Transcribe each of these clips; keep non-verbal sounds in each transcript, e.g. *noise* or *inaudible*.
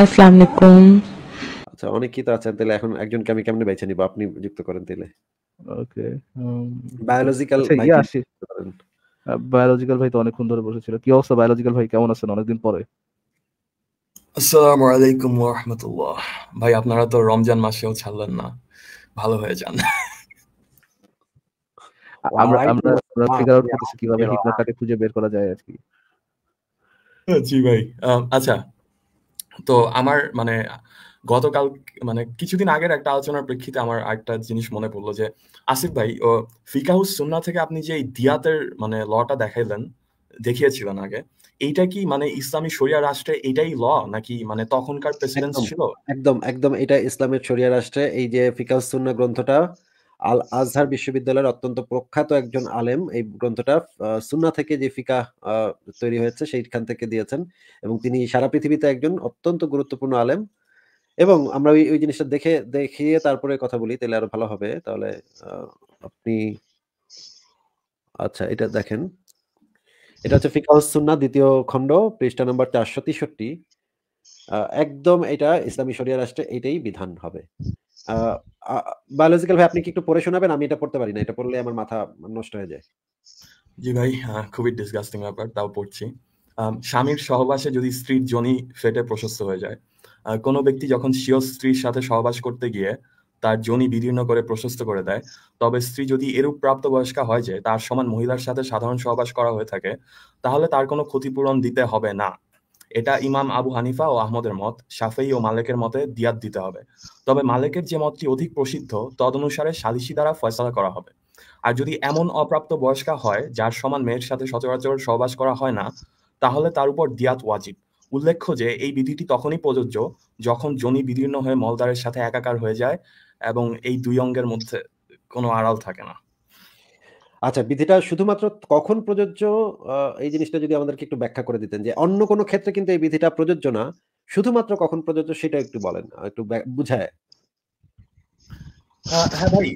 আসসালামু আলাইকুম আচ্ছা অনেক তো আছেন তাহলে এখন একজনকে আমি কেমনে বেছে নিব আপনি যুক্ত করেন তাহলে ওকে বায়োলজিক্যাল আচ্ছা, ভাই বায়োলজিক্যাল ইয়ে ভাই তো কি অবস্থা বায়োলজিক্যাল ভাই কেমন আছেন অনেকদিন পরে আসসালামু আলাইকুম ওয়া রাহমাতুল্লাহ ভাই আপনারা তো রমজান মাসেও ছাড়লেন না ভালো হয়ে যান আমরা আমরা ফিগার আউট করতেছি কিভাবে খুঁজে বের করা যায় আর কি জি ভাই আচ্ছা তো আমার মানে গতকাল মানে কিছুদিন আগের একটা আলোচনার প্রেক্ষিতে আমার একটা জিনিস মনে পড়লো যে আসিফ ভাই ও ফিকাহুস সুন্না থেকে আপনি যে দিয়াতের মানে লটা দেখাইলেন দেখিয়েছিলেন আগে এইটা কি মানে ইসলামী শরিয়া রাষ্ট্রে এটাই ল নাকি মানে তখনকার প্রেসিডেন্স ছিল একদম একদম এটা ইসলামের শরিয়া রাষ্ট্রে এই যে ফিকাহুস সুন্না গ্রন্থটা আল আজহার বিশ্ববিদ্যালয়ের অত্যন্ত প্রখ্যাত একজন আলেম এই গ্রন্থটা সুন্না থেকে যে ফিকা তৈরি হয়েছে সেইখান থেকে দিয়েছেন এবং তিনি সারা পৃথিবীতে একজন অত্যন্ত গুরুত্বপূর্ণ আলেম এবং আমরা ওই ওই জিনিসটা দেখে দেখিয়ে তারপরে কথা বলি তাহলে আরো ভালো হবে তাহলে আপনি আচ্ছা এটা দেখেন এটা হচ্ছে ফিকা সুন্না দ্বিতীয় খণ্ড পৃষ্ঠা নম্বর চারশো তেষট্টি একদম এটা ইসলামী শরিয়া রাষ্ট্রে এটাই বিধান হবে বায়োলজিক্যাল ভাই আপনি কি একটু পড়ে শোনাবেন আমি এটা পড়তে পারি না এটা পড়লে আমার মাথা নষ্ট হয়ে যায় জি ভাই খুবই ডিসগাস্টিং ব্যাপার তাও পড়ছি স্বামীর সহবাসে যদি স্ত্রীর জনি ফেটে প্রশস্ত হয়ে যায় কোনো ব্যক্তি যখন স্বীয় স্ত্রীর সাথে সহবাস করতে গিয়ে তার জনি বিদীর্ণ করে প্রশস্ত করে দেয় তবে স্ত্রী যদি এরূপ প্রাপ্তবয়স্কা হয় যে তার সমান মহিলার সাথে সাধারণ সহবাস করা হয়ে থাকে তাহলে তার কোনো ক্ষতিপূরণ দিতে হবে না এটা ইমাম আবু হানিফা ও আহমদের মত সাফেই ও মালেকের মতে দিয়াত দিতে হবে তবে মালেকের যে মতটি অধিক প্রসিদ্ধ তদনুসারে সালিসি দ্বারা ফয়সলা করা হবে আর যদি এমন অপ্রাপ্ত বয়স্কা হয় যার সমান মেয়ের সাথে সচরাচর সহবাস করা হয় না তাহলে তার উপর দিয়াত ওয়াজিব উল্লেখ্য যে এই বিধিটি তখনই প্রযোজ্য যখন জনি বিদীর্ণ হয়ে মলদারের সাথে একাকার হয়ে যায় এবং এই দুই অঙ্গের মধ্যে কোনো আড়াল থাকে না আচ্ছা বিধিটা শুধুমাত্র কখন প্রযোজ্য এই জিনিসটা যদি আমাদেরকে একটু ব্যাখ্যা করে দিতেন যে অন্য কোনো ক্ষেত্রে কিন্তু এই বিধিটা প্রযোজ্য না শুধুমাত্র কখন প্রযোজ্য সেটা একটু বলেন একটু বুঝায় হ্যাঁ ভাই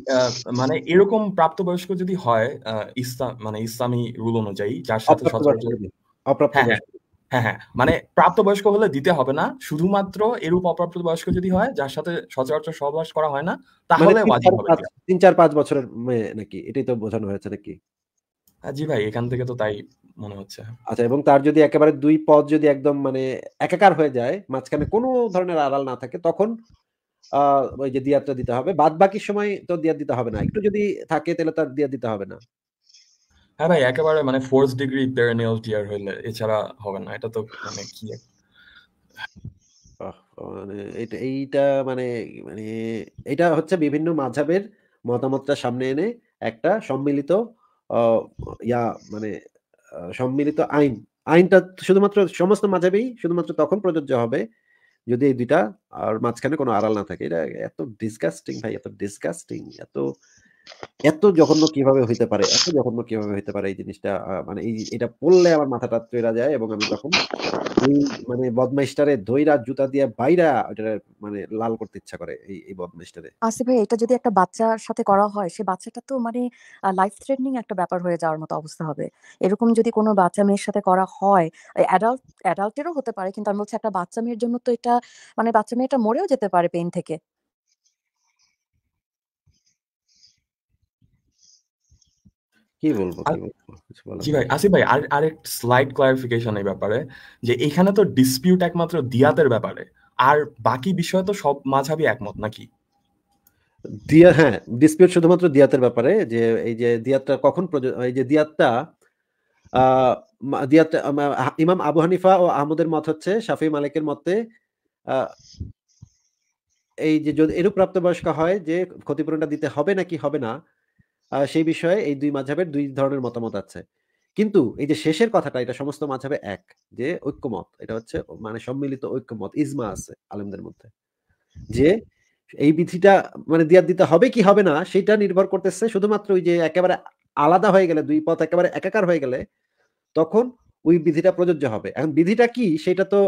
মানে এরকম প্রাপ্তবয়স্ক যদি হয় ইসলাম মানে ইসলামী রুল অনুযায়ী যার সাথে সচরাচর হ্যাঁ হ্যাঁ মানে প্রাপ্তবয়স্ক হলে দিতে হবে না শুধুমাত্র এরূপ অপ্রাপ্ত বয়স্ক যদি হয় যার সাথে সচরাচর সহবাস করা হয় না তাহলে মানে তিন চার পাঁচ বছরের মেয়ে নাকি এটাই তো বোঝানো হয়েছে নাকি জি ভাই এখান থেকে তো তাই মনে হচ্ছে আচ্ছা এবং তার যদি একেবারে দুই পদ যদি একদম মানে একাকার হয়ে যায় মাঝখানে কোনো ধরনের আড়াল না থাকে তখন আহ ওই যে দিয়াতটা দিতে হবে বাদ বাকি সময় তো দিয়া দিতে হবে না একটু যদি থাকে তাহলে তার দিয়া দিতে হবে না হ্যাঁ ভাই একেবারে মানে ফোর্থ ডিগ্রি পেরেনিয়াল টিয়ার হইলে এছাড়া হবে না এটা তো মানে কি মানে এটা এইটা মানে মানে এটা হচ্ছে বিভিন্ন মাঝাবের মতামতটা সামনে এনে একটা সম্মিলিত ইয়া মানে সম্মিলিত আইন আইনটা শুধুমাত্র সমস্ত মাঝাবেই শুধুমাত্র তখন প্রযোজ্য হবে যদি এই দুইটা আর মাঝখানে কোনো আড়াল না থাকে এটা এত ডিসকাস্টিং ভাই এত ডিসকাস্টিং এত এত জঘন্য কিভাবে হইতে পারে এত জঘন্য কিভাবে হইতে পারে এই জিনিসটা মানে এই এটা পড়লে আমার মাথাটা তৈরা যায় এবং আমি তখন এই মানে বদমাইশটারে ধৈরা জুতা দিয়ে বাইরা ওটা মানে লাল করতে ইচ্ছা করে এই এই বদমাইস্টারে আসি ভাই এটা যদি একটা বাচ্চার সাথে করা হয় সে বাচ্চাটা তো মানে লাইফ থ্রেটনিং একটা ব্যাপার হয়ে যাওয়ার মতো অবস্থা হবে এরকম যদি কোনো বাচ্চা মেয়ের সাথে করা হয় অ্যাডাল্ট অ্যাডাল্টেরও হতে পারে কিন্তু আমি বলছি একটা বাচ্চা মেয়ের জন্য তো এটা মানে বাচ্চা মেয়েটা মরেও যেতে পারে পেন থেকে কি বলবো জি ভাই আসি ভাই আর আরেক স্লাইড ক্লারিফিকেশন এই ব্যাপারে যে এখানে তো ডিসপিউট একমাত্র দিয়াতের ব্যাপারে আর বাকি বিষয় তো সব মাঝাবি একমত নাকি দিয়া হ্যাঁ ডিসপিউট শুধুমাত্র দিয়াতের ব্যাপারে যে এই যে দিয়াতটা কখন এই যে দিয়াতটা ইমাম আবু হানিফা ও আহমদের মত হচ্ছে শাফি মালিকের মতে এই যে যদি এরূপ প্রাপ্তবয়স্ক হয় যে ক্ষতিপূরণটা দিতে হবে নাকি হবে না সেই বিষয়ে এই দুই মাঝাবের দুই ধরনের মতামত আছে কিন্তু এই যে শেষের কথাটা এটা সমস্ত মাঝাবে এক যে ঐক্যমত এটা হচ্ছে মানে সম্মিলিত ঐক্যমত ইজমা আছে আলেমদের মধ্যে যে এই বিধিটা মানে দিয়া দিতে হবে কি হবে না সেটা নির্ভর করতেছে শুধুমাত্র ওই যে একেবারে আলাদা হয়ে গেলে দুই পথ একেবারে একাকার হয়ে গেলে তখন ওই বিধিটা প্রযোজ্য হবে এখন বিধিটা কি সেটা তো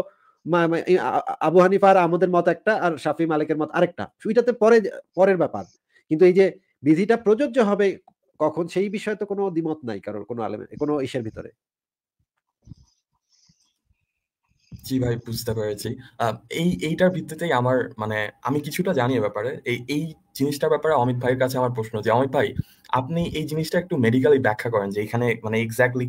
আবু হানিফার আমাদের মত একটা আর শাফি মালিকের মত আরেকটা ওইটাতে পরে পরের ব্যাপার কিন্তু এই যে বিধিটা প্রযোজ্য হবে কখন সেই বিষয়ে তো কোনো দ্বিমত নাই কারোর কোনো আলেম কোনো ইসের ভিতরে জি ভাই বুঝতে পেরেছি এই এইটার ভিত্তিতেই আমার মানে আমি কিছুটা জানি ব্যাপারে এই এই জিনিসটার ব্যাপারে অমিত ভাইয়ের কাছে আমার প্রশ্ন যে অমিত ভাই আপনি এই জিনিসটা একটু মেডিকালি ব্যাখ্যা করেন যে এখানে মানে এক্স্যাক্টলি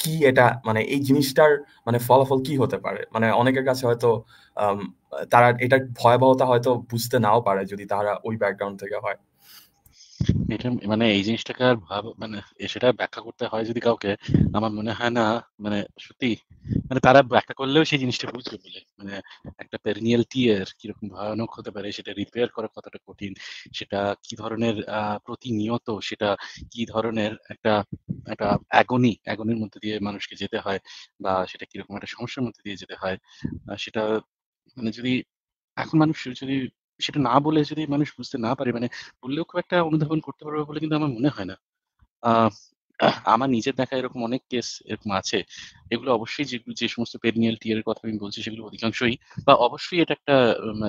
কি এটা মানে এই জিনিসটার মানে ফলাফল কি হতে পারে মানে অনেকের কাছে হয়তো তারা এটার ভয়াবহতা হয়তো বুঝতে নাও পারে যদি তারা ওই ব্যাকগ্রাউন্ড থেকে হয় এটা মানে এই জিনিসটাকে আর ভাব মানে সেটা ব্যাখ্যা করতে হয় যদি কাউকে আমার মনে হয় না মানে সত্যি মানে তারা ব্যাখ্যা করলেও সেই জিনিসটা বুঝবে বলে মানে একটা পেরিনিয়াল টিয়ার কিরকম ভয়ানক হতে পারে সেটা রিপেয়ার করা কতটা কঠিন সেটা কি ধরনের প্রতিনিয়ত সেটা কি ধরনের একটা একটা অ্যাগনি অ্যাগনির মধ্যে দিয়ে মানুষকে যেতে হয় বা সেটা কিরকম একটা সমস্যার মধ্যে দিয়ে যেতে হয় সেটা মানে যদি এখন মানুষ যদি সেটা না বলে যদি মানুষ বুঝতে না পারে মানে বললেও খুব একটা অনুধাবন করতে পারবে বলে কিন্তু আমার মনে হয় না আমার নিজের দেখা এরকম অনেক কেস এরকম আছে এগুলো অবশ্যই যে যে সমস্ত পেরিনিয়াল টিয়ার কথা আমি বলছি সেগুলো অধিকাংশই বা অবশ্যই এটা একটা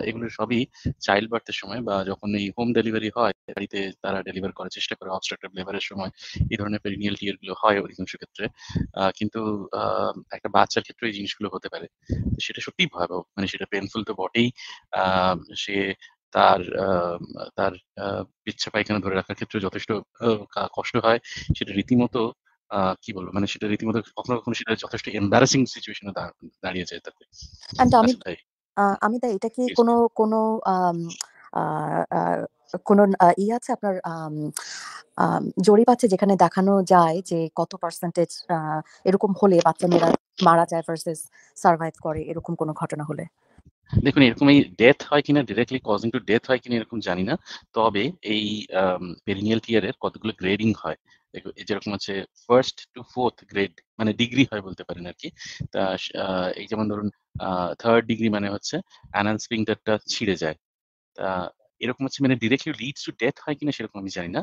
এগুলো সবই চাইল্ড বার্থের সময় বা যখন এই হোম ডেলিভারি হয় বাড়িতে তারা ডেলিভার করার চেষ্টা করে অবস্ট্রাকটিভ লেবারের সময় এই ধরনের পেরিনিয়াল টিয়ার গুলো হয় অধিকাংশ ক্ষেত্রে কিন্তু একটা বাচ্চার ক্ষেত্রে এই জিনিসগুলো হতে পারে সেটা সত্যি ভয়াবহ মানে সেটা পেনফুল তো বটেই সে তার তার ইচ্ছা পায়খানা ধরে রাখার ক্ষেত্রে যথেষ্ট কষ্ট হয় সেটা রীতিমতো কি বলবো মানে সেটা রীতিমতো কখনো কখনো সেটা যথেষ্ট এম্বারাসিং সিচুয়েশনে দাঁড়িয়ে যায় তাতে আমি আচ্ছা, আমি তাই এটা কি কোনো কোনো কোনো ই আছে আপনার জরিপ আছে যেখানে দেখানো যায় যে কত পার্সেন্টেজ এরকম হলে বাচ্চা মেয়েরা মারা যায় ভার্সেস সার্ভাইভ করে এরকম কোনো ঘটনা হলে দেখুন এরকম এই ডেথ হয় কিনা ডিরেক্টলি কজিং টু ডেথ হয় কিনা এরকম জানি না তবে এই পেরিনিয়াল টিয়ারের কতগুলো গ্রেডিং হয় যেরকম হচ্ছে ফার্স্ট টু ফোর্থ গ্রেড মানে ডিগ্রি হয় বলতে পারেন আর কি তা এই যেমন ধরুন থার্ড ডিগ্রি মানে হচ্ছে অ্যানাল স্প্রিংটারটা ছিঁড়ে যায় তা এরকম হচ্ছে মানে ডিরেক্টলি লিডস টু ডেথ হয় কিনা সেরকম আমি জানি না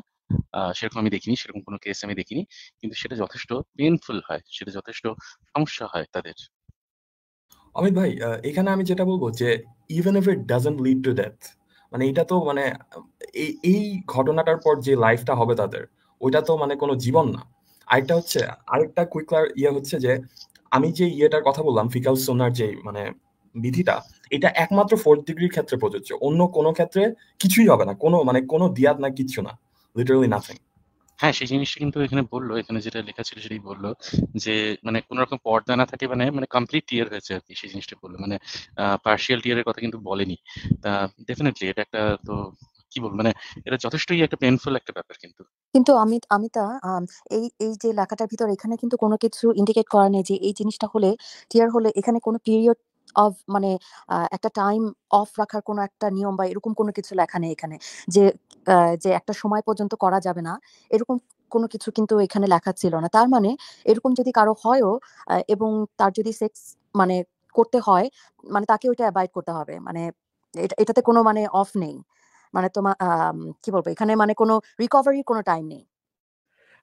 সেরকম আমি দেখিনি সেরকম কোনো কেস আমি দেখিনি কিন্তু সেটা যথেষ্ট পেনফুল হয় সেটা যথেষ্ট সমস্যা হয় তাদের অমিত ভাই এখানে আমি যেটা বলবো যে even if it doesn't lead to death মানে এটা তো মানে এই এই ঘটনাটার পর যে লাইফটা হবে তাদের ওইটা তো মানে কোনো জীবন না আরেকটা হচ্ছে আরেকটা কুইকলার ইয়ে হচ্ছে যে আমি যে ইয়েটার কথা বললাম ফিকাউ সোনার যে মানে বিধিটা এটা একমাত্র ফোর্থ ডিগ্রির ক্ষেত্রে প্রযোজ্য অন্য কোনো ক্ষেত্রে কিছুই হবে না কোনো মানে কোনো দিয়াত না কিচ্ছু না লিটারালি নাথিং হ্যাঁ সেই জিনিসটা কিন্তু এখানে বললো এখানে যেটা লেখা ছিল সেটাই বললো যে মানে কোন রকম পর্দা না থাকে মানে মানে কমপ্লিট টিয়ার হয়েছে আর কি সেই জিনিসটা বললো মানে পার্শিয়াল এর কথা কিন্তু বলেনি তা ডেফিনেটলি এটা একটা তো কি বলবো মানে এটা যথেষ্টই একটা পেনফুল একটা ব্যাপার কিন্তু কিন্তু আমি তা এই এই যে লেখাটার ভিতর এখানে কিন্তু কোনো কিছু ইন্ডিকেট করা নেই যে এই জিনিসটা হলে টিয়ার হলে এখানে কোনো পিরিয়ড অফ মানে একটা টাইম অফ রাখার কোনো একটা নিয়ম বা এরকম কোনো কিছু লেখা নেই এখানে যে যে একটা সময় পর্যন্ত করা যাবে না এরকম কোনো কিছু কিন্তু এখানে লেখা ছিল না তার মানে এরকম যদি কারো হয়ও এবং তার যদি সেক্স মানে করতে হয় মানে তাকে ওইটা অ্যাভয়েড করতে হবে মানে এটাতে কোনো মানে অফ নেই মানে তোমার কি বলবো এখানে মানে কোনো রিকভারি কোনো টাইম নেই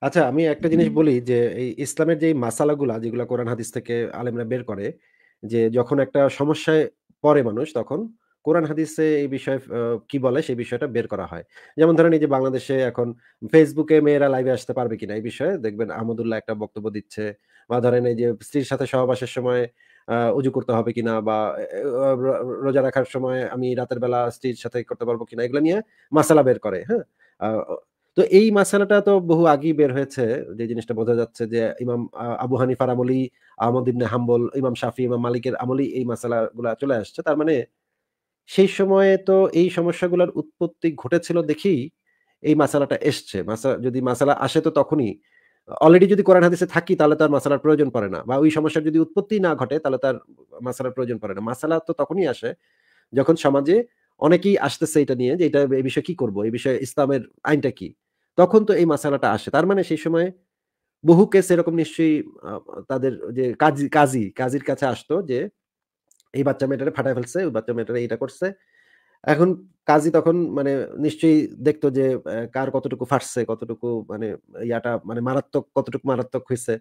আচ্ছা আমি একটা জিনিস বলি যে এই ইসলামের যে মাসালাগুলা যেগুলো কোরআন হাদিস থেকে আলেমরা বের করে যে যখন একটা সমস্যায় পড়ে মানুষ তখন কোরআন হাদিসে এই বিষয়ে কি বলে সেই বিষয়টা বের করা হয় যেমন ধরেন এই যে বাংলাদেশে এখন ফেসবুকে মেয়েরা লাইভে আসতে পারবে কিনা এই বিষয়ে দেখবেন আহমদুল্লাহ একটা বক্তব্য দিচ্ছে বা ধরেন এই যে স্ত্রীর সাথে সহবাসের সময় উজু করতে হবে কিনা বা রোজা রাখার সময় আমি রাতের বেলা স্ত্রীর সাথে করতে পারবো কিনা এগুলো নিয়ে মাসালা বের করে হ্যাঁ তো এই মাসালাটা তো বহু আগেই বের হয়েছে যে জিনিসটা বোঝা যাচ্ছে যে ইমাম আবু হানিফার আমলি আহমদ ইবনে হাম্বল ইমাম শাফি ইমাম মালিকের আমলি এই মাসালা চলে আসছে তার মানে সেই সময়ে তো এই সমস্যাগুলোর উৎপত্তি ঘটেছিল দেখেই এই মাসালাটা এসছে মাসালা যদি মাসালা আসে তো তখনই অলরেডি যদি কোরআন হাদিসে থাকি তাহলে তার মাসালার প্রয়োজন পড়ে না বা ওই সমস্যার যদি উৎপত্তি না ঘটে তাহলে তার মাসালার প্রয়োজন পড়ে না মাসালা তো তখনই আসে যখন সমাজে অনেকেই আসতেছে এটা নিয়ে যে এটা এই বিষয়ে কি করব এই বিষয়ে ইসলামের আইনটা কি তখন তো এই মাসালাটা আসে তার মানে সেই সময় বহু কেস এরকম নিশ্চয়ই তাদের যে কাজী কাজী কাজীর কাছে আসতো যে এই বাচ্চা মেয়েটারে ফাটায় ফেলছে ওই বাচ্চা মেয়েটারে এটা করছে এখন কাজী তখন মানে নিশ্চয়ই দেখতো যে কার কতটুকু ফাটছে কতটুকু মানে ইয়াটা মানে মারাত্মক কতটুকু মারাত্মক হয়েছে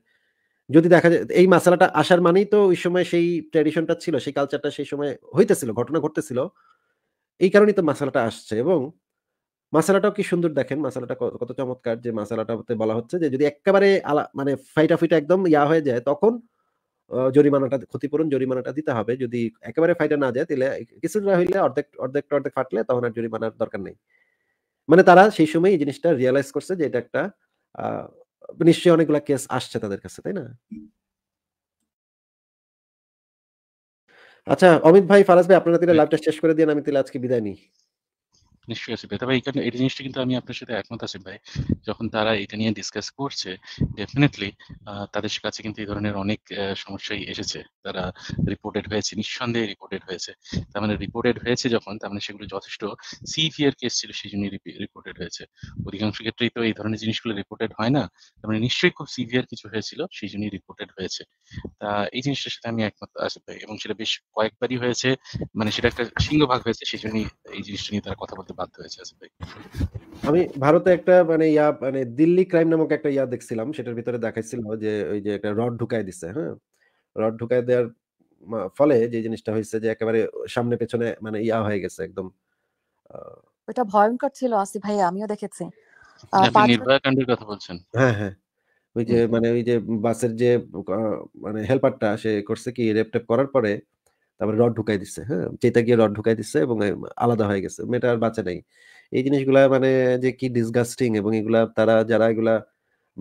যদি দেখা যায় এই মাসালাটা আসার মানেই তো ওই সময় সেই ট্র্যাডিশনটা ছিল সেই কালচারটা সেই সময় হইতেছিল ঘটনা ঘটতেছিল এই কারণেই তো মাসালাটা আসছে এবং মাসালাটাও কি সুন্দর দেখেন মাসালাটা কত চমৎকার যে মাসালাটাতে বলা হচ্ছে যে যদি একেবারে আলা মানে ফাইটা ফিটা একদম ইয়া হয়ে যায় তখন জরিমানাটা ক্ষতিপূরণ জরিমানাটা দিতে হবে যদি একেবারে ফাইটা না যায় তাহলে কিছুটা হইলে অর্ধেক অর্ধেক অর্ধেক ফাটলে তখন আর জরিমানার দরকার নেই মানে তারা সেই সময় এই জিনিসটা রিয়ালাইজ করছে যে এটা একটা নিশ্চয়ই অনেকগুলো কেস আসছে তাদের কাছে তাই না আচ্ছা অমিত ভাই ফারাজ ভাই আপনারা তাহলে লাভটা শেষ করে দিন আমি তাহলে আজকে বিদায় নিই নিশ্চয়ই আসিফ ভাই তবে এই এই জিনিসটা কিন্তু আমি আপনার সাথে একমত আছি ভাই যখন তারা এটা নিয়ে ডিসকাস করছে ডেফিনেটলি তাদের কাছে কিন্তু এই ধরনের অনেক সমস্যাই এসেছে তারা রিপোর্টেড হয়েছে নিঃসন্দেহে রিপোর্টেড হয়েছে তার মানে রিপোর্টেড হয়েছে যখন তার মানে সেগুলো যথেষ্ট সিভিয়ার কেস ছিল সেই জন্যই রিপোর্টেড হয়েছে অধিকাংশ ক্ষেত্রেই তো এই ধরনের জিনিসগুলো রিপোর্টেড হয় না তার মানে নিশ্চয়ই খুব সিভিয়ার কিছু হয়েছিল সেই জন্যই রিপোর্টেড হয়েছে তা এই জিনিসটার সাথে আমি একমত আছি ভাই এবং সেটা বেশ কয়েকবারই হয়েছে মানে সেটা একটা সিংহভাগ হয়েছে সেই জন্যই এই জিনিসটা নিয়ে তারা কথা বলতে বাধ্য হয়েছে আসলে আমি ভারতে একটা মানে ইয়া মানে দিল্লি ক্রাইম নামক একটা ইয়া দেখছিলাম সেটার ভিতরে দেখাইছিল যে ওই যে একটা রড ঢুকাই দিছে হ্যাঁ রড ঢুকাই দেওয়ার ফলে যে জিনিসটা হয়েছে যে একেবারে সামনে পেছনে মানে ইয়া হয়ে গেছে একদম ওটা ভয়ঙ্কর ছিল আসি ভাই আমিও দেখেছি আপনি নির্ভয়াকাণ্ডের কথা বলছেন হ্যাঁ হ্যাঁ ওই যে মানে ওই যে বাসের যে মানে হেলপারটা সে করছে কি রেপ টেপ করার পরে তারপরে রড ঢুকাই দিচ্ছে হ্যাঁ চেতা গিয়ে রড ঢুকাই দিচ্ছে এবং আলাদা হয়ে গেছে মেয়েটা আর বাঁচে নেই এই জিনিসগুলা মানে যে কি ডিসগাস্টিং এবং এগুলা তারা যারা এগুলা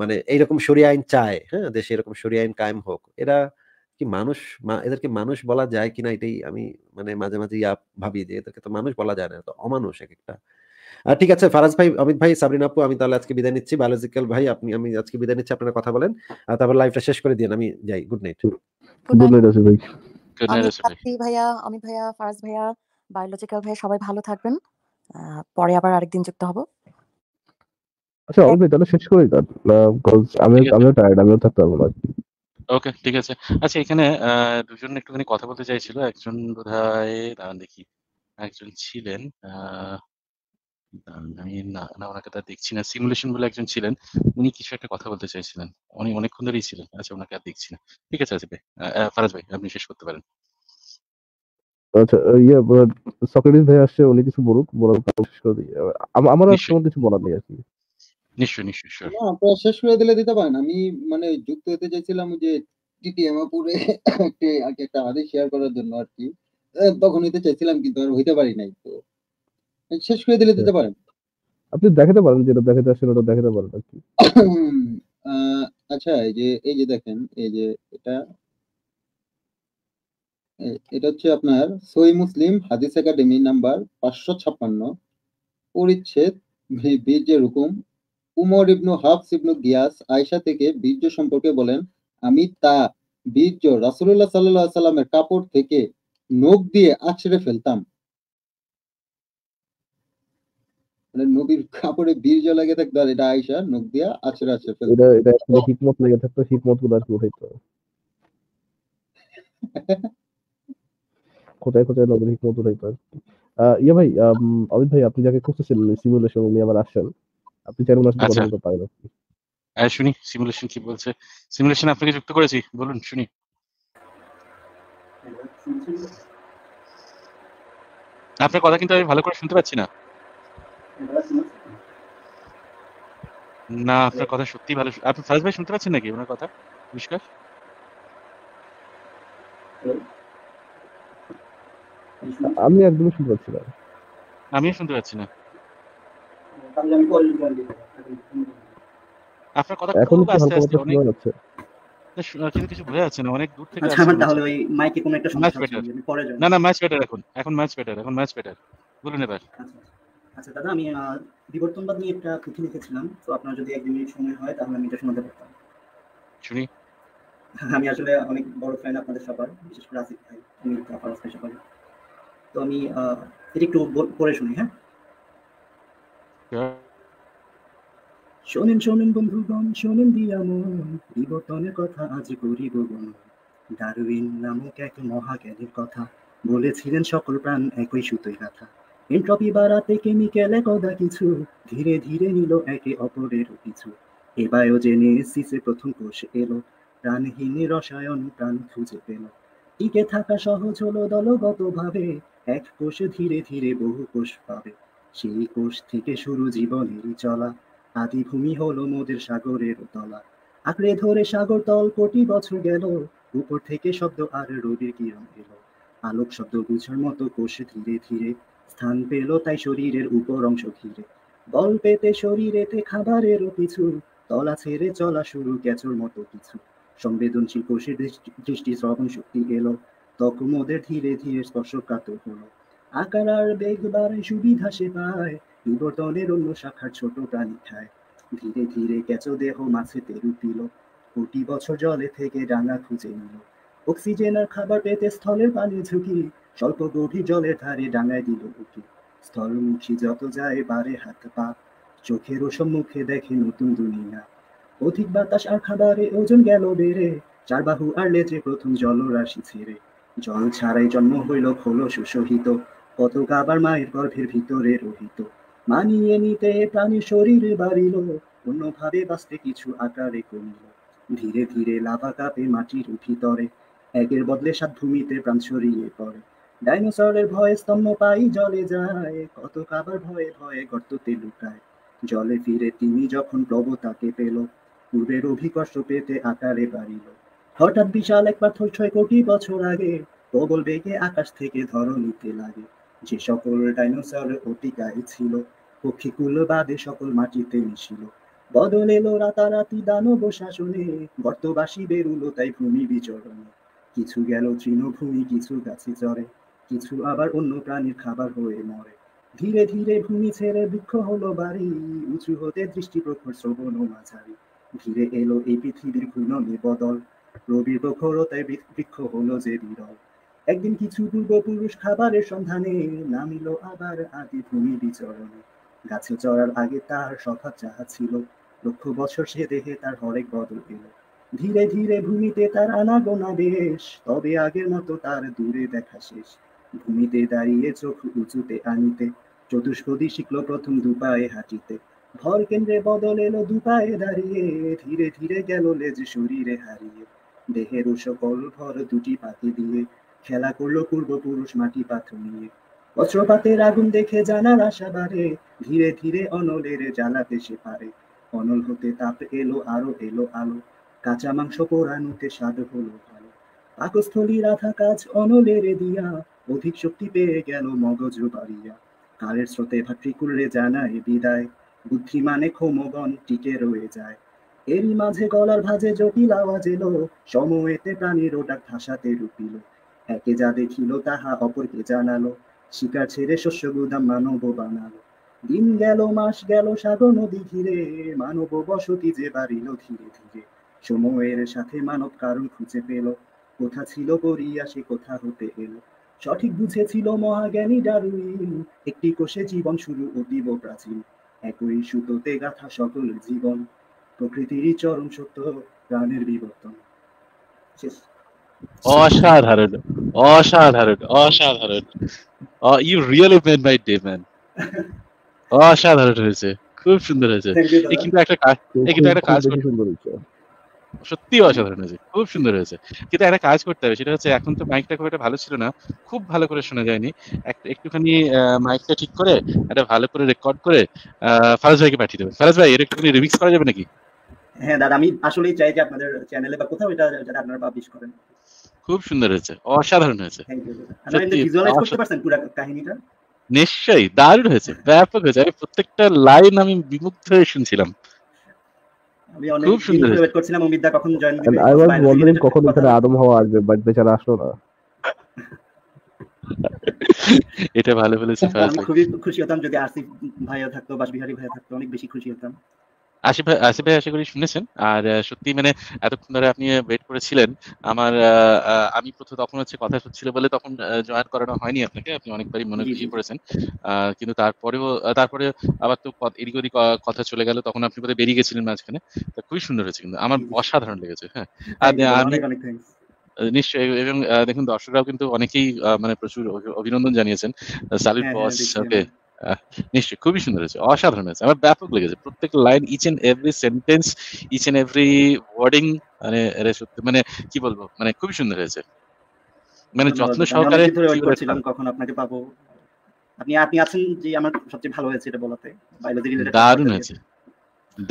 মানে এইরকম সরি আইন চায় হ্যাঁ দেশে এরকম সরি আইন কায়েম হোক এরা কি মানুষ এদেরকে মানুষ বলা যায় কিনা এটাই আমি মানে মাঝে মাঝে ইয়া ভাবি যে এদেরকে তো মানুষ বলা যায় না তো অমানুষ এক একটা আর ঠিক আছে ফারাজ ভাই অমিত ভাই সাবরিন আপু আমি তাহলে আজকে বিদায় নিচ্ছি বায়োলজিক্যাল ভাই আপনি আমি আজকে বিদায় নিচ্ছি আপনারা কথা বলেন আর তারপর লাইভটা শেষ করে দিন আমি যাই গুড নাইট গুড নাইট ভাই আমি ভাইয়া ভাইয়া ফারাজ ভাইয়া বায়োলজিক্যাল ভাইয়া সবাই ভালো থাকবেন পরে আবার আরেকদিন যুক্ত হব আচ্ছা অবশ্যই তাহলে শেষ করে বিকজ আমি আমিও টায়ার্ড আমিও থাকতে পারবো না ওকে ঠিক আছে আচ্ছা এখানে আহ, দুজন একটুখানি কথা বলতে চাইছিল একজন বোধহয় দেখি একজন ছিলেন আহ, আমি না না ওনাকে তার দেখছি না সিমুলেশন বলে একজন ছিলেন উনি কিছু একটা কথা বলতে চাইছিলেন উনি অনেকক্ষণ ধরেই ছিলেন আচ্ছা ওনাকে আর দেখছি না ঠিক আছে আসিফ ভাই ফারাজ ভাই আপনি শেষ করতে পারেন আচ্ছা ইয়া ভাই আসছে উনি কিছু বলুক বলার শেষ করে দিই আমার আর কিছু বলার নেই নিশ্চয় নিশ্চয় না আপনারা শেষ করে দিলে দিতে পারেন আমি মানে যুক্ত হতে চাইছিলাম যে টিটিএম পুরে একটা একটা আদেশ শেয়ার করার জন্য আর কি তখন হইতে চাইছিলাম কিন্তু আর হইতে পারি নাই তো শেষ করে দিলে দিতে আচ্ছা। পারেন আপনি দেখাতে পারেন যেটা দেখাতে আসেন ওটা দেখাতে পারেন আর কি আচ্ছা এই যে এই যে দেখেন এই যে এটা এটা হচ্ছে আপনার সই মুসলিম হাদিস একাডেমি নাম্বার পাঁচশো ছাপ্পান্ন পরিচ্ছেদ বীর্যের রুকুম উমর ইবনু হাফস ইবনু গিয়াস আয়সা থেকে বীর্য সম্পর্কে বলেন আমি তা বীর্য রাসুল্লাহ সাল্লাহ সাল্লামের কাপড় থেকে নখ দিয়ে আছড়ে ফেলতাম মানে নবীর কাপড়ে বীর্য লাগে থাকতো আর এটা আইসা নখ দিয়া আছড়ে আছড়ে ফেলতো এটা এটা আসলে হিকমত লেগে থাকতো হিকমত গুলো আর কি উঠাইতো কোথায় কোথায় নবীর হিকমত উঠাইতো আর ইয়া ভাই অমিত ভাই আপনি যাকে খুঁজতেছিলেন সিমুলেশন উনি আবার আসছেন আপনি চাইলে ওনার সাথে আচ্ছা। কথা বলতে পারেন হ্যাঁ শুনি সিমুলেশন কি বলছে সিমুলেশন আপনাকে যুক্ত করেছি বলুন শুনি আপনার কথা কিন্তু আমি ভালো করে শুনতে পাচ্ছি না না আপনার কথা সত্যি ভালো আপনি ফারাজ ভাই শুনতে পাচ্ছেন নাকি আপনার কথা নমস্কার আমি একদম শুনতে পাচ্ছি না আমি শুনতে পাচ্ছি না আপনার কথা এখন আস্তে আস্তে অনেক কিন্তু কিছু কিছু বোঝা যাচ্ছে না অনেক দূর থেকে আচ্ছা আমার তাহলে ওই মাইকে কোনো একটা সমস্যা আছে পরে না না ম্যাচ বেটার এখন এখন ম্যাচ বেটার এখন ম্যাচ বেটার বলুন এবার আচ্ছা, আচ্ছা। আচ্ছা দাদা আমি বিবর্তনবাদ নিয়ে একটা পুঁথি লিখেছিলাম তো আপনার যদি এক মিনিট সময় হয় তাহলে আমি এটা শোনাতে পারতাম শুনি হ্যাঁ, আমি আসলে অনেক বড় ফ্যান আপনাদের সবার বিশেষ করে আসিফ ভাই আমি আপনার সবার তো আমি এটা একটু পড়ে শুনি হ্যাঁ শোনেন শোনেন বন্ধুগণ শোনেন দিয়াম বিবর্তনের কথা আজ করিব গণ ডারউইন নামক এক মহাজ্ঞানীর কথা বলেছিলেন সকল প্রাণ একই সুতোয় কথা এই রবিবারাতে কেমিক্যালে কদা কিছু ধীরে ধীরে নিল একে অপরের কিছু এ বায়োজেনেসিসে প্রথম কোষ এলো প্রাণহীন রসায়ন প্রাণ খুঁজে পেল টিকে থাকা সহজ হলো দলগত ভাবে এক কোষ ধীরে ধীরে বহু কোষ পাবে সেই কোষ থেকে শুরু জীবনের চলা আদিভূমি হলো মোদের সাগরের তলা আঁকড়ে ধরে সাগর তল কোটি বছর গেল উপর থেকে শব্দ আর রবির কিরণ এলো আলোক শব্দ বুঝার মতো কোষ ধীরে ধীরে স্থান পেলো তাই শরীরের উপর অংশ ঘিরে বল পেতে শরীরেতে খাবারেরও পিছু তলা ছেড়ে চলা শুরু ক্যাচুর মতো কিছু সংবেদনশীল কোষের দৃষ্টি শ্রবণ শক্তি গেল এলো তকমদের ধীরে ধীরে স্পর্শকাতর হলো আকার আর বেগ বাড়ে সুবিধা সে পায় বিবর্তনের অন্য শাখার ছোট প্রাণী খায় ধীরে ধীরে কেঁচো দেহ মাছে তেরু পিল কোটি বছর জলে থেকে ডাঙা খুঁজে নিল অক্সিজেন আর খাবার পেতে স্থলের পানি ঝুঁকি স্বল্প গভীর জলের ধারে ডাঙায় দিল উকি স্থলমুখী যত যায় বারে হাত পা চোখেরও সম্মুখে দেখে নতুন দুনিয়া অধিক বাতাস আর খাবারে ওজন গেল বেড়ে চার বাহু আর লেজে প্রথম জলরাশি ছেড়ে জল ছাড়াই জন্ম হইল খোল সুশোহিত কত কাবার মায়ের গর্ভের ভিতরে রহিত মানিয়ে নিতে প্রাণী শরীরে বাড়িল অন্যভাবে বাঁচতে কিছু আকারে কমিল ধীরে ধীরে লাভা কাপে মাটির ভিতরে একের বদলে সাত ভূমিতে প্রাণ ছড়িয়ে পড়ে ডাইনোসরের ভয়ে পাই জলে যায় কত কাবার ভয়ে ভয়ে গর্ততে লুকায় জলে ফিরে তিনি যখন প্রবতাকে পেল পূর্বের অভিকর্ষ পেতে আকারে বাড়িল হঠাৎ বিশাল এক পাথর ছয় কোটি বছর আগে প্রবল বেগে আকাশ থেকে নিতে লাগে যে সকল ডাইনোসর অতিকায় ছিল পক্ষীকুল বাদে সকল মাটিতে মিশিল বদল এলো রাতারাতি দানব শাসনে গর্তবাসী বেরুলো তাই ভূমি বিচরণে কিছু গেল তৃণভূমি কিছু গাছে চড়ে কিছু আবার অন্য প্রাণীর খাবার হয়ে মরে ধীরে ধীরে ভূমি ছেড়ে দুঃখ হলো বাড়ি উঁচু হতে দৃষ্টি প্রখর শ্রবণ ও মাঝারি ঘিরে এলো এই পৃথিবীর ঘূর্ণনে বদল রবির প্রখরতায় বৃক্ষ হলো যে বিরল একদিন কিছু পূর্বপুরুষ খাবারের সন্ধানে নামিল আবার আদি ভূমি বিচরণে গাছে চড়ার আগে তার স্বভাব যাহা ছিল লক্ষ বছর সে দেহে তার হরেক বদল এলো ধীরে ধীরে ভূমিতে তার আনাগোনা বেশ তবে আগের মতো তার দূরে দেখা শেষ ভূমিতে দাঁড়িয়ে চোখ উঁচুতে আনিতে চতুষ্পদী শিখল প্রথম দুপায়ে হাঁটিতে ভর কেন্দ্রে বদল এলো দুপায়ে দাঁড়িয়ে ধীরে ধীরে গেল লেজ শরীরে হারিয়ে দেহের সকল ভর দুটি পাতি দিয়ে খেলা করলো পূর্বপুরুষ মাটি পাথর নিয়ে অস্ত্রপাতের আগুন দেখে জানার আশা বাড়ে ধীরে ধীরে অনলের জ্বালাতে সে পারে অনল হতে তাপ এলো আরো এলো আলো কাঁচা মাংস পোড়ানোতে স্বাদ হলো ভালো পাকস্থলী রাধা কাজ অনলের দিয়া অধিক শক্তি পেয়ে গেল মগজ বাড়িয়া কালের স্রোতে ভাতৃকুল রে জানায় বিদায় বুদ্ধিমানে ক্ষমগণ টিকে রয়ে যায় এরই মাঝে গলার ভাজে জটিল আওয়াজ এলো সময়েতে প্রাণীর ওটা ঠাসাতে রুপিল একে যা দেখিল তাহা অপরকে জানালো শিকার ছেড়ে শস্য গুদাম মানব বানালো দিন গেল মাস গেল সাগর নদী ঘিরে মানব বসতি যে বাড়িল ধীরে ধীরে সময়ের সাথে মানব কারণ খুঁজে পেল কোথা ছিল গড়িয়া সে কোথা হতে এলো সঠিক বুঝেছিল মহাজ্ঞানী ডারুইন একটি কোষে জীবন শুরু দিব প্রাচীন একই সুতোতে গাথা সকল জীবন প্রকৃতির চরম সত্য প্রাণের বিবর্তন অসাধারণ অসাধারণ অসাধারণ you really made my day man অসাধারণ হয়েছে খুব সুন্দর হয়েছে কিন্তু একটা কাজ কিন্তু একটা কাজ খুব সুন্দর হয়েছে সত্যি অসাধারণ হয়েছে খুব সুন্দর হয়েছে কিন্তু একটা কাজ করতে হবে সেটা হচ্ছে এখন তো মাইকটা খুব একটা ভালো ছিল না খুব ভালো করে শোনা যায়নি একটুখানি মাইকটা ঠিক করে একটা ভালো করে রেকর্ড করে ফারাজ ভাইকে পাঠিয়ে দেবে ফারাজ ভাই এর একটুখানি রিমিক্স করা যাবে নাকি হ্যাঁ দাদা আমি আসলেই চাই যে আপনাদের চ্যানেলে বা কোথাও এটা যাতে আপনারা পাবলিশ করেন খুব সুন্দর হয়েছে অসাধারণ হয়েছে নিশ্চয়ই দারুণ হয়েছে ব্যাপক হয়েছে আমি প্রত্যেকটা লাইন আমি বিমুগ্ধ হয়ে শুনছিলাম আমি অনেক সুন্দর করছিলাম কখন জয়েন কখন আদম হাওয়া আসবে *laughs* এটা ভালো আমি খুবই খুশি হতাম যদি আসিফ ভাইয়া থাকতো বাসবিহারী ভাইয়া থাকতো অনেক বেশি খুশি হতাম আসিফ ভাই আসিফ ভাই আশা করি শুনেছেন আর সত্যি মানে এতক্ষণ ধরে আপনি ওয়েট করেছিলেন আমার আমি প্রথম তখন হচ্ছে কথা শুনছিল বলে তখন জয়েন করানো হয়নি আপনাকে আপনি অনেকবারই মনে করিয়ে করেছেন কিন্তু তারপরেও তারপরে আবার তো এদিক ওদিক কথা চলে গেল তখন আপনি বোধহয় বেরিয়ে গেছিলেন মাঝখানে তো খুবই সুন্দর হয়েছে কিন্তু আমার অসাধারণ লেগেছে হ্যাঁ আর আমি নিশ্চয়ই এবং দেখুন দর্শকরাও কিন্তু অনেকেই মানে প্রচুর অভিনন্দন জানিয়েছেন সালিম বস ওকে নিশ্চয় খুবই সুন্দর হয়েছে অসাধারণ হয়েছে আমার ব্যাপক লেগেছে প্রত্যেক line each and every sentence each and every wording মানে মানে কি বলবো মানে খুবই সুন্দর হয়েছে মানে যত্ন সহকারে কখন আপনাকে পাবো আপনি আপনি আছেন যে আমার সবচেয়ে ভালো হয়েছে এটা বলাতে বায়োলজি রিলেটেড দারুণ হয়েছে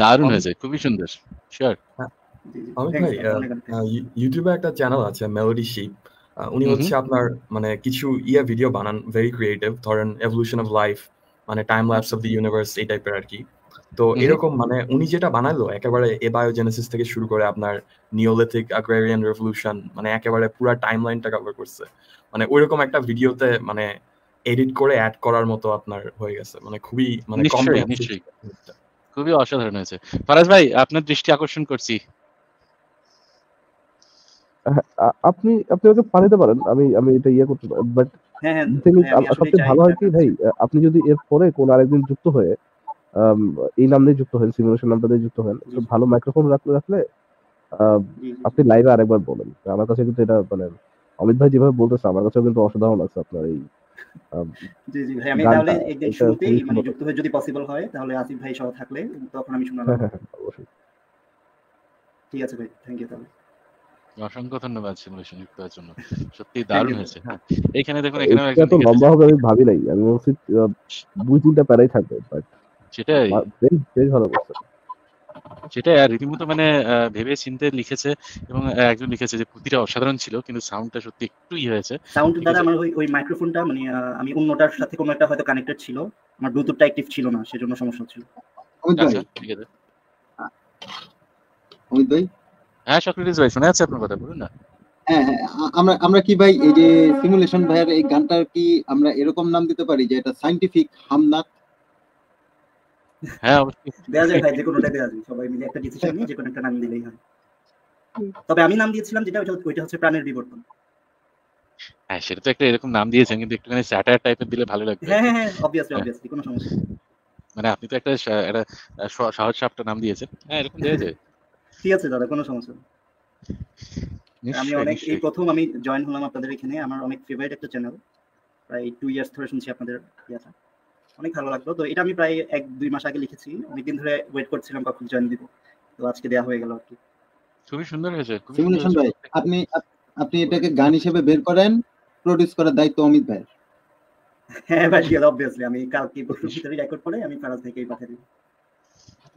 দারুণ হয়েছে খুবই সুন্দর শিওর ইউটিউবে একটা চ্যানেল আছে মেলোডি শিপ উনি হচ্ছে আপনার মানে কিছু ইয়া ভিডিও বানান ভেরি ক্রিয়েটিভ ধরেন এভলিউশন অফ লাইফ মানে time lapse of the universe এই টাইপের আর কি তো এরকম মানে উনি যেটা বানালো একেবারে এ বায়োজেনেসিস থেকে শুরু করে আপনার নিওলিথিক অ্যাকোয়ারিয়ান রেভলিউশন মানে একেবারে পুরো টাইম লাইনটা কভার করছে মানে ওইরকম একটা ভিডিওতে মানে এডিট করে অ্যাড করার মতো আপনার হয়ে গেছে মানে খুবই মানে কম খুবই অসাধারণ হয়েছে ফারাজ ভাই আপনার দৃষ্টি আকর্ষণ করছি আপনি আপনি ওকে পানিতে পারেন আমি আমি এটা ইয়ে করতে পারি বাট হ্যাঁ, হ্যাঁ, সবচেয়ে ভালো হয় কি ভাই আপনি যদি এর পরে কোন আরেকদিন যুক্ত হয়ে এই নাম দিয়ে যুক্ত হয়ে সিমুলেশন নামটা দিয়ে যুক্ত ভালো মাইক্রোফোন রাখলে রাখলে আপনি লাইভে আরেকবার বলেন আমার কাছে কিন্তু এটা মানে অমিত ভাই যেভাবে বলতেছে আমার কাছে কিন্তু অসাধারণ লাগছে আপনার এই ভাই মানে যুক্ত হয়ে যদি *laughs* ঠিক আছে ভাই থ্যাংক ইউ তাহলে অসংখ্য ধন্যবাদ সিমুল যুক্ত হওয়ার জন্য সত্যি দারুণ হয়েছে হ্যাঁ এখানে দেখুন এখানে একটা তো লম্বা হবে আমি ভাবি নাই আমি বলছি দুই তিনটা প্যারাই থাকবে বাট সেটাই বেশ ভালো বলছেন সেটা আর রীতিমতো মানে ভেবে চিনতে লিখেছে এবং একজন লিখেছে যে পুঁতিটা অসাধারণ ছিল কিন্তু সাউন্ডটা সত্যি একটুই হয়েছে সাউন্ড দ্বারা আমার ওই ওই মাইক্রোফোনটা মানে আমি অন্যটার সাথে কোনো একটা হয়তো কানেক্টেড ছিল আমার ব্লুটুথটা অ্যাক্টিভ ছিল না সেজন্য সমস্যা হচ্ছিল আচ্ছা, ঠিক আছে অমিত ভাই হ্যাঁ সক্রেটিস ভাই শোনা যাচ্ছে আপনার কথা বলুন না হ্যাঁ, হ্যাঁ, আমরা আমরা কি ভাই এই যে সিমুলেশন ভাইয়ের এই গানটার কি আমরা এরকম নাম দিতে পারি যে এটা হামনাত হ্যাঁ, তবে আমি নাম দিয়েছিলাম যেটা প্রাণের হ্যাঁ সেটা তো একটা এরকম নাম দিয়েছেন কিন্তু একটুখানি টাইপের দিলে ভালো হ্যাঁ মানে আপনি তো একটা সহজ সাপটা নাম দিয়েছেন হ্যাঁ এরকম দেওয়া যায় ফ্রি আছে দাদা কোনো সমস্যা নেই আমি অনেক এই প্রথম আমি জয়েন হলাম আপনাদের এখানে আমার অনেক ফেভারিট একটা চ্যানেল প্রায় টু ইয়ার্স ধরে শুনছি আপনাদের ইয়াটা অনেক ভালো লাগলো তো এটা আমি প্রায় এক দুই মাস আগে লিখেছি অনেকদিন ধরে ওয়েট করছিলাম কখন জয়েন দিব তো আজকে দেয়া হয়ে গেল আর কি খুবই সুন্দর হয়েছে খুবই সুন্দর আপনি আপনি এটাকে গান হিসেবে বের করেন প্রোডিউস করার দায়িত্ব অমিত ভাই হ্যাঁ ভাই অবভিয়াসলি আমি কালকে ভিতরে রেকর্ড করে আমি ফারাজ থেকেই পাঠিয়ে দিই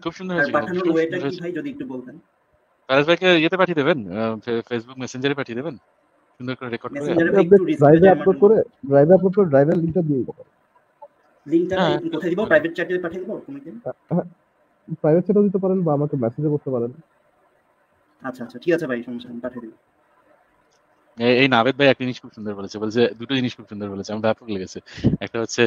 খুব সুন্দর ভাইকে ইয়েতে পাঠিয়ে দেবেন ফেসবুক মেসেঞ্জারে পাঠিয়ে দেবেন সুন্দর করে রেকর্ড করে ড্রাইভে আপলোড করে ড্রাইভে আপলোড করে লিংকটা দিয়ে লিংকটা হ্যাঁ। কোথায় দিব প্রাইভেট চ্যাটে পাঠিয়ে প্রাইভেট চ্যাটে দিতে পারেন বা আমাকে মেসেজে করতে পারেন আচ্ছা আচ্ছা ঠিক আছে ভাই সমস্যা পাঠিয়ে দেব এই নাবেদ ভাই একটা জিনিস খুব সুন্দর বলেছে বলছে দুটো জিনিস খুব সুন্দর বলেছে আমার ব্যাপক লেগেছে একটা হচ্ছে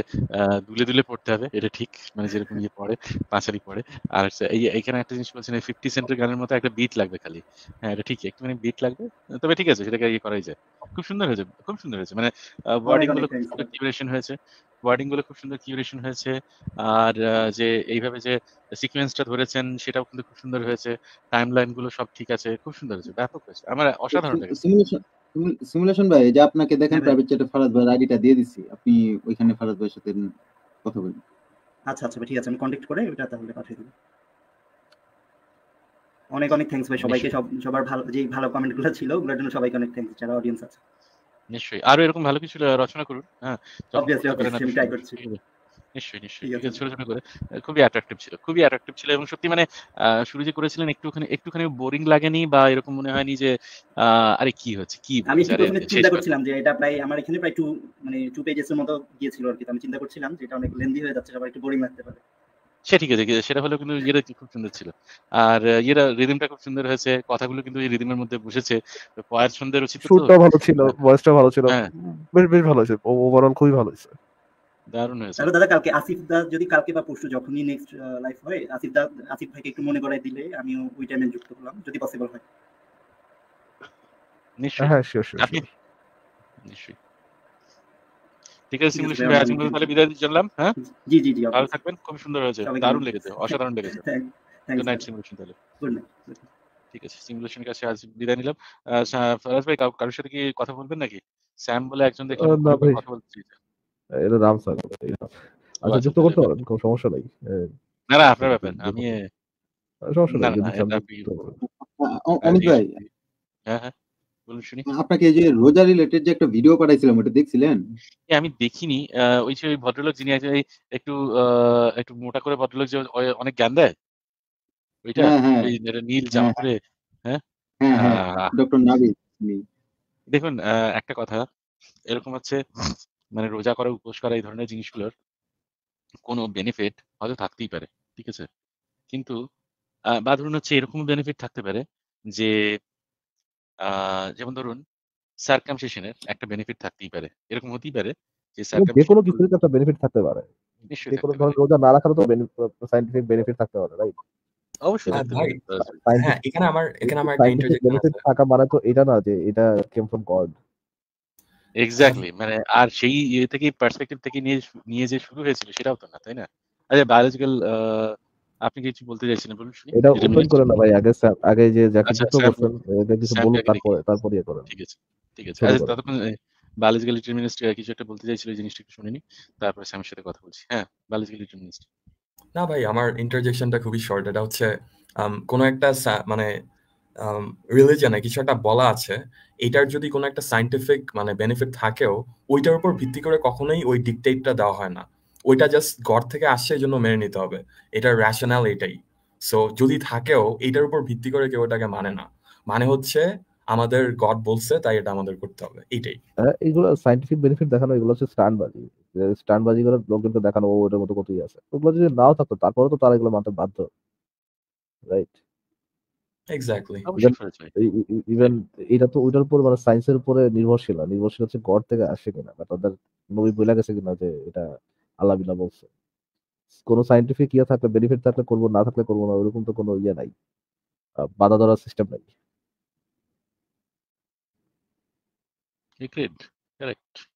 দুলে দুলে পড়তে হবে এটা ঠিক মানে যেরকম ইয়ে পড়ে পাঁচালি পড়ে আর এই এখানে একটা জিনিস বলছেন ফিফটি সেন্টের গানের মতো একটা বিট লাগবে খালি হ্যাঁ এটা ঠিক একটু মানে বিট লাগবে তবে ঠিক আছে সেটাকে ইয়ে করাই যায় খুব সুন্দর হয়েছে খুব সুন্দর হয়েছে মানে বডি গুলো হয়েছে ওয়ার্ডিং গুলো খুব সুন্দর কিউরেশন হয়েছে আর যে এইভাবে যে সিকোয়েন্সটা ধরেছেন সেটাও কিন্তু খুব সুন্দর হয়েছে টাইম লাইন গুলো সব ঠিক আছে খুব সুন্দর হয়েছে ব্যাপক হয়েছে আমার অসাধারণ লেগেছে সিমুলেশন ভাই যে আপনাকে দেখেন প্রাইভেট চ্যাটে ফারাজ ভাই আইডিটা দিয়ে দিছি আপনি ওইখানে ফারাজ ভাইয়ের সাথে কথা বলুন আচ্ছা আচ্ছা ভাই ঠিক আছে আমি কন্টাক্ট করে এটা তাহলে পাঠিয়ে দেব অনেক অনেক থ্যাঙ্কস ভাই সবাইকে সব সবার ভালো যে ভালো কমেন্টগুলো ছিল ওগুলোর জন্য সবাইকে অনেক থ্যাঙ্কস যারা অডিয়েন্স আছে নিশ্চয়ই আরো এরকম ভালো কিছু রচনা করুন হ্যাঁ নিশ্চয়ই নিশ্চয়ই ছোট ছোট করে খুবই অ্যাট্রাকটিভ ছিল খুবই অ্যাট্রাকটিভ ছিল এবং সত্যি মানে শুরু যে করেছিলেন একটুখানি একটুখানি বোরিং লাগেনি বা এরকম মনে হয়নি যে আরে কি হচ্ছে কি আমি মানে চিন্তা করছিলাম যে এটা প্রায় আমার এখানে প্রায় টু মানে টু এর মতো গিয়েছিল আর কি আমি চিন্তা করছিলাম যে এটা অনেক লেন্দি হয়ে যাচ্ছে আবার একটু বোরিং লাগতে পারে সে ঠিক আছে সেটা হলো কিন্তু ইয়ে খুব সুন্দর ছিল আর ইয়েরা রিদিমটা খুব সুন্দর হয়েছে কথাগুলো কিন্তু এই রিদিমের মধ্যে বসেছে কয়ের সুন্দর উচিত সুরটা ভালো ছিল ভয়েসটা হ্যাঁ। ভালো ছিল হ্যাঁ। বেশ বেশ ভালো হয়েছে ওভারঅল খুবই ভালো হয়েছে দারুণ হয়েছে তাহলে দাদা কালকে আসিফ দা যদি কালকে বা পরশু যখনই নেক্সট লাইভ হয় আসিফ দা আসিফ ভাইকে একটু মনে করায় দিলে আমিও ওই টাইমে যুক্ত হলাম যদি পসিবল হয় নিশ্চয়ই হ্যাঁ শিওর শিওর নিশ্চয়ই ঠিক আছে সিমুলেশন ভাই আজকে তাহলে বিদায় দিতে চললাম হ্যাঁ জি জি জি ভালো থাকবেন খুব সুন্দর হয়েছে দারুণ লেগেছে অসাধারণ লেগেছে গুড নাইট সিমুলেশন তাহলে ঠিক আছে সিমুলেশন কাছে আজ বিদায় নিলাম ফরাজ ভাই কারোর সাথে কি কথা বলবেন নাকি স্যাম বলে একজন দেখলাম কথা বলতে চাইছে এটা রাম স্যার আচ্ছা যুক্ত করতে পারেন কোনো সমস্যা নাই না না আপনার ব্যাপার আমি সমস্যা নাই অমিত ভাই হ্যাঁ হ্যাঁ আপনাকে যে রোজা রিলেটেড যে একটা ভিডিও পাঠাইছিলাম ওটা দেখছিলেন আমি দেখিনি ওই যে ভদ্রলোক যিনি আছে একটু একটু মোটা করে ভদ্রলোক যে অনেক জ্ঞান দেয় ওইটা হ্যাঁ, হ্যাঁ। নীল জামা হ্যাঁ, পরে হ্যাঁ দেখুন একটা কথা এরকম হচ্ছে মানে রোজা করা উপোস করা এই ধরনের জিনিসগুলোর কোনো বেনিফিট হয়তো থাকতেই পারে ঠিক আছে কিন্তু বা ধরুন হচ্ছে এরকম বেনিফিট থাকতে পারে যে যেমন ধরুন সার্কামসেশনের একটা বেনিফিট থাকতেই পারে এরকম হতেই পারে যে মানে কোনো কিছুর একটা বেনিফিট থাকতে পারে কোনো ধরনের রোজা না রাখারও তো সাইন্টিফিক বেনিফিট থাকতে পারে রাইট অবশ্যই হ্যাঁ এখানে আমার এখানে আমার থাকা মানে তো এটা না যে এটা এক্স্যাক্টলি মানে আর সেই ইয়ে থেকে নিয়ে যে শুরু হয়েছিল সেটাও তো না তাই না আচ্ছা বায়োলজিক্যাল আহ আপনি কিছু বলতে চাইছিলেন বলুন শুনি এটা ওপেন করে না ভাই আগে স্যার আগে যে যা আচ্ছা, কিছু তো বলছেন এটা কিছু বলুন তারপরে তারপরে ইয়ে করেন ঠিক আছে ঠিক আছে আচ্ছা ততক্ষণ বায়োলজিক্যাল ডিটারমিনিস্ট মিনিস্ট্রি কিছু একটা বলতে চাইছিল জিনিসটা একটু শুনিনি তারপরে স্যামের সাথে কথা বলছি হ্যাঁ বায়োলজিক্যাল ডিটারমিনিস্ট না ভাই আমার ইন্টারজেকশনটা খুবই শর্ট এটা হচ্ছে কোন একটা মানে রিলিজনে কিছু একটা বলা আছে এটার যদি কোনো একটা সাইন্টিফিক মানে বেনিফিট থাকেও ওইটার উপর ভিত্তি করে কখনোই ওই ডিকটেটটা দেওয়া হয় না ওইটা জাস্ট ঘর থেকে আসছে এই জন্য মেনে নিতে হবে এটার র্যাশনাল এটাই সো যদি থাকেও এটার উপর ভিত্তি করে কেউ এটাকে মানে না মানে হচ্ছে আমাদের গড বলছে তাই এটা আমাদের করতে হবে এটাই এগুলো সাইন্টিফিক বেনিফিট দেখানো এগুলো হচ্ছে স্ট্যান্ডবাজি স্টানবাজি গুলো লোকজনকে দেখানো ও ওটার মতো কতই আছে ওগুলো যদি নাও থাকতো তারপরে তো তারা এগুলো মানতে বাধ্য রাইট এক্স্যাক্টলি ইভেন এটা তো ওইটার উপর মানে সায়েন্সের উপরে নির্ভরশীল নির্ভরশীল হচ্ছে গড থেকে আসে কিনা বা তাদের নবী গেছে কিনা যে এটা আল্লাহ বলছে কোনো সাইন্টিফিক ইয়ে থাকলে বেনিফিট থাকলে করবো না থাকলে করবো না ওরকম তো কোনো ইয়ে নাই বাধা ধরার সিস্টেম নাই ঠিক